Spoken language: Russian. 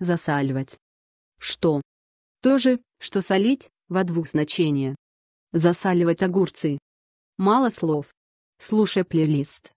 засаливать. Что? То же, что солить, во двух значениях. Засаливать огурцы. Мало слов. Слушай плейлист.